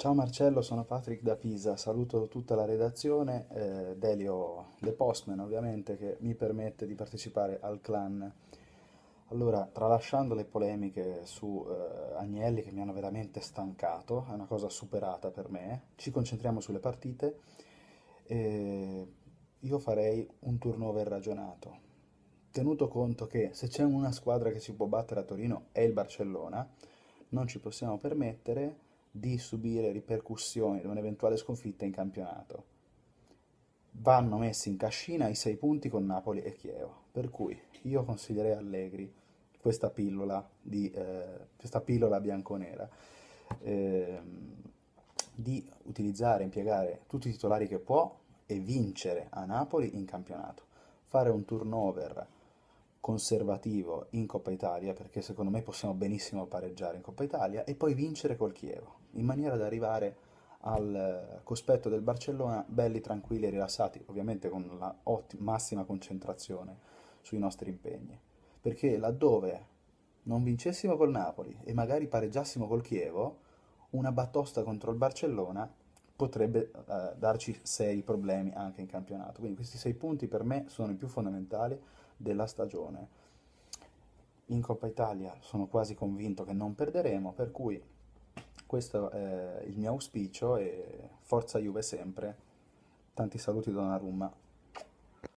Ciao Marcello, sono Patrick da Pisa, saluto tutta la redazione eh, Delio The Postman ovviamente che mi permette di partecipare al clan. Allora, tralasciando le polemiche su eh, Agnelli che mi hanno veramente stancato, è una cosa superata per me, ci concentriamo sulle partite e io farei un turnover ragionato. Tenuto conto che se c'è una squadra che si può battere a Torino è il Barcellona, non ci possiamo permettere di subire ripercussioni da un'eventuale sconfitta in campionato. Vanno messi in cascina i sei punti con Napoli e Chievo, per cui io consiglierei Allegri questa pillola, di, eh, questa pillola bianconera. Eh, di utilizzare, impiegare tutti i titolari che può e vincere a Napoli in campionato. Fare un turnover conservativo in Coppa Italia, perché secondo me possiamo benissimo pareggiare in Coppa Italia, e poi vincere col Chievo, in maniera da arrivare al eh, cospetto del Barcellona belli, tranquilli e rilassati, ovviamente con la ottima, massima concentrazione sui nostri impegni. Perché laddove non vincessimo col Napoli e magari pareggiassimo col Chievo, una battosta contro il Barcellona potrebbe eh, darci sei problemi anche in campionato. Quindi questi sei punti per me sono i più fondamentali della stagione. In Coppa Italia sono quasi convinto che non perderemo, per cui questo è il mio auspicio e forza Juve sempre. Tanti saluti da Donnarumma.